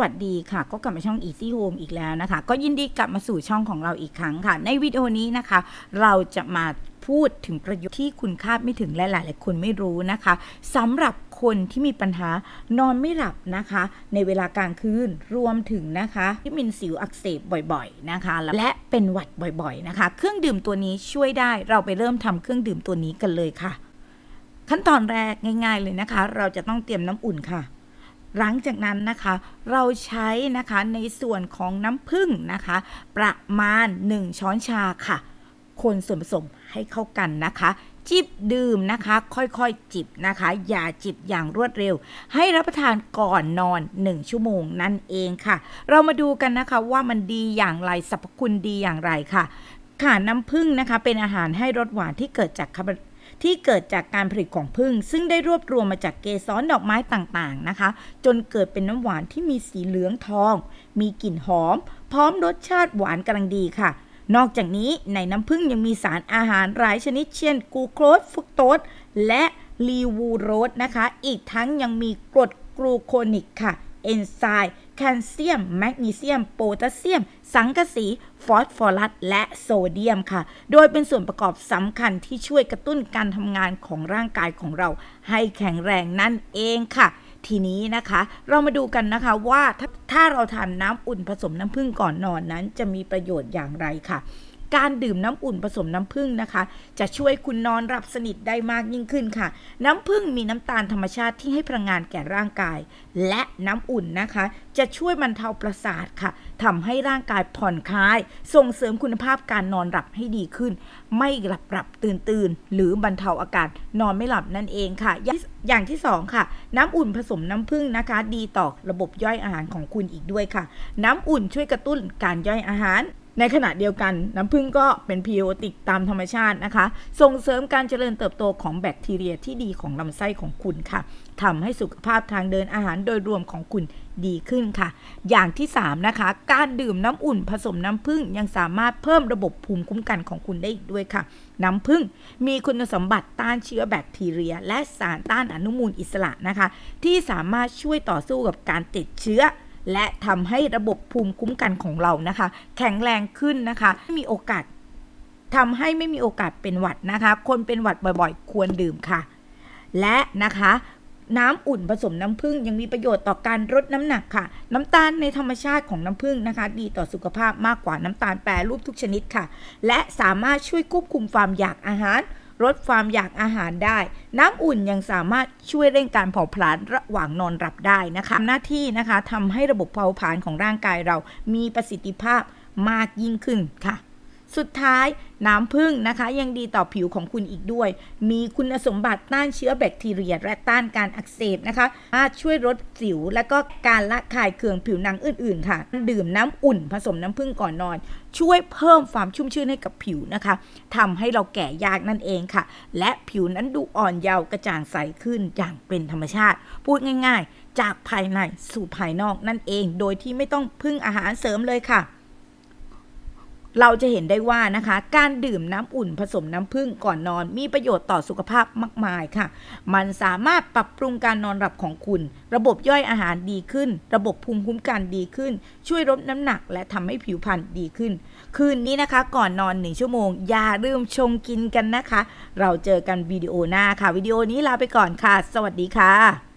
วัสดีค่ะก็กลับมาช่อง Easy Home อีกแล้วนะคะ ก็ยินดีกลับมาสู่ช่องของเราอีกครั้งค่ะ ในวิดีโอนี้นะคะ เราจะมาพูดถึงประโยชน์ที่คุณคาดไม่ถึงและหลายๆคนไม่รู้นะคะสำหรับคนที่มีปัญหานอนไม่หลับนะคะ ในเวลากลางคืนรวมถึงนะคะที่มินสิวอักเสบบ่อยๆนะคะ และเป็นหวัดบ่อยๆนะคะ เครื่องดื่มตัวนี้ช่วยได้เราไปเริ่มทำเครื่องดื่มตัวนี้กันเลยค่ะ ขั้นตอนแรกง่ายๆเลยนะคะ เราจะต้องเตรียมน้ำอุ่นค่ะหลังจากนั้นนะคะเราใช้นะคะในส่วนของน้ำผึ้งนะคะ ประมาณ 1 ช้อนชาค่ะ คนส่วนผสม ให้เข้ากันนะคะ จิบดื่มนะคะ ค่อย ๆ จิบนะคะ อย่าจิบอย่างรวดเร็ว ให้รับประทานก่อนนอน 1ชั่วโมง นั่นเองค่ะ เรามาดูกันนะคะว่ามันดีอย่างไรสรรพคุณดีอย่างไรค่ะค่ะน้ำผึ้งนะคะเป็นอาหารให้รสหวานที่เกิดจากคาร์บที่เกิดจากการผลิตของผึ้งซึ่งได้รวบรวมมาจากเกสรดอกไม้ต่างๆนะคะ จนเกิดเป็นน้ำหวานที่มีสีเหลืองทองมีกลิ่นหอม พร้อมรสชาติหวานกำลังดีค่ะ นอกจากนี้ในน้ำผึ้งยังมีสารอาหารหลายชนิดเช่นกูโคสฟุกโตสและลีวูโรสนะคะอีกทั้งยังมีกรดกลูโคนิกค่ะเอนไซม์แคลเซียม แมกนีเซียมโพแทสเซียม สังกะสี ฟอสฟอรัสและโซเดียมค่ะ โดยเป็นส่วนประกอบสำคัญที่ช่วยกระตุ้นการทำงานของร่างกายของเราให้แข็งแรงนั่นเองค่ะ ทีนี้นะคะ เรามาดูกันนะคะว่าถ้าเราทานน้ำอุ่นผสมน้ำผึ้งก่อนนอนนั้นจะมีประโยชน์อย่างไรค่ะการดื่มน้ำอุ่นผสมน้ำผึ้งนะคะ จะช่วยคุณนอนหลับสนิทได้ มากยิ่งขึ้นค่ะ น้ำผึ้งมีน้ำตาลธรรมชาติที่ให้พลังงานแก่ร่างกาย และน้ำอุ่นนะคะ จะช่วยบรรเทาประสาท ค่ะทำให้ร่างกายผ่อนคลาย ส่งเสริมคุณภาพการนอนหลับให้ดีขึ้น ไม่หลับหลับตื่นตื่นหรือบรรเทาอาการนอนไม่หลับนั่นเองค่ะ อย่างที่2ค่ะน้ำอุ่นผสมน้ำผึ้งนะคะ ดีต่อระบบย่อยอาหารของคุณอีกด้วยค่ะ น้ำอุ่นช่วยกระตุ้นการย่อยอาหารในขณะเดียวกันน้ำผึ้งก็เป็นพีโอติกตามธรรมชาตินะคะ ส่งเสริมการเจริญเติบโตของแบคทีเรียที่ดีของลำไส้ของคุณค่ะทำให้สุขภาพทางเดินอาหารโดยรวมของคุณดีขึ้นค่ะ อย่างที่ 3 นะคะ การดื่มน้ำอุ่นผสมน้ำผึ้งยังสามารถเพิ่มระบบภูมิคุ้มกันของคุณได้อีกด้วยค่ะ น้ำผึ้งมีคุณสมบัติต้านเชื้อแบคทีเรีย และสารต้านอนุมูลอิสระนะคะ ที่สามารถช่วยต่อสู้กับการติดเชื้อและทำให้ระบบภูมิคุ้มกันของเรานะคะ แข็งแรงขึ้นนะคะไม่มีโอกาสทำให้ไม่มีโอกาสเป็นหวัดนะคะ คนเป็นหวัดบ่อยๆ ควรดื่มค่ะ และนะคะน้ำอุ่นผสมน้ำผึ้งยังมีประโยชน์ต่อการลดน้ำหนักค่ะ น้ำตาลในธรรมชาติของน้ำผึ้งนะคะ ดีต่อสุขภาพมากกว่าน้ำตาลแปรรูปทุกชนิดค่ะ และสามารถช่วยควบคุมความอยากอาหารลดความอยากอาหารได้ น้ำอุ่นยังสามารถช่วย เร่ง การเผาผลาญระหว่างนอนหลับได้นะคะหน้าที่นะคะทำให้ระบบเผาผลาญของร่างกายเรามีประสิทธิภาพมากยิ่งขึ้นค่ะสุดท้ายน้ำผึ้งนะคะ ยังดีต่อผิวของคุณอีกด้วย มีคุณสมบัติต้านเชื้อแบคทีเรียและต้านการอักเสบนะคะมาช่วยลดสิว และก็การละคายเคืองผิวหนังอื่นๆ ค่ะ ดื่มน้ำอุ่นผสมน้ำผึ้งก่อนนอน ช่วยเพิ่มความชุ่มชื่นให้กับผิวนะคะทำให้เราแก่ยากนั่นเองค่ะ และผิวนั้นดูอ่อนเยาว์กระจ่างใสขึ้นอย่างเป็นธรรมชาติ พูดง่าย ๆ จากภายในสู่ภายนอกนั่นเอง โดยที่ไม่ต้องพึ่งอาหารเสริมเลยค่ะเราจะเห็นได้ว่านะคะ การดื่มน้ำอุ่นผสมน้ำผึ้ง ก่อนนอน มีประโยชน์ต่อสุขภาพมากมายค่ะ มันสามารถปรับปรุงการนอนหลับของคุณ ระบบย่อยอาหารดีขึ้น ระบบภูมิคุ้มกันดีขึ้น ช่วยลดน้ำหนักและทำให้ผิวพรรณดีขึ้น คืนนี้นะคะ ก่อนนอนหนึ่งชั่วโมงอย่าลืมชงกินกันนะคะ เราเจอกันวิดีโอหน้าค่ะวิดีโอนี้ลาไปก่อนค่ะสวัสดีค่ะ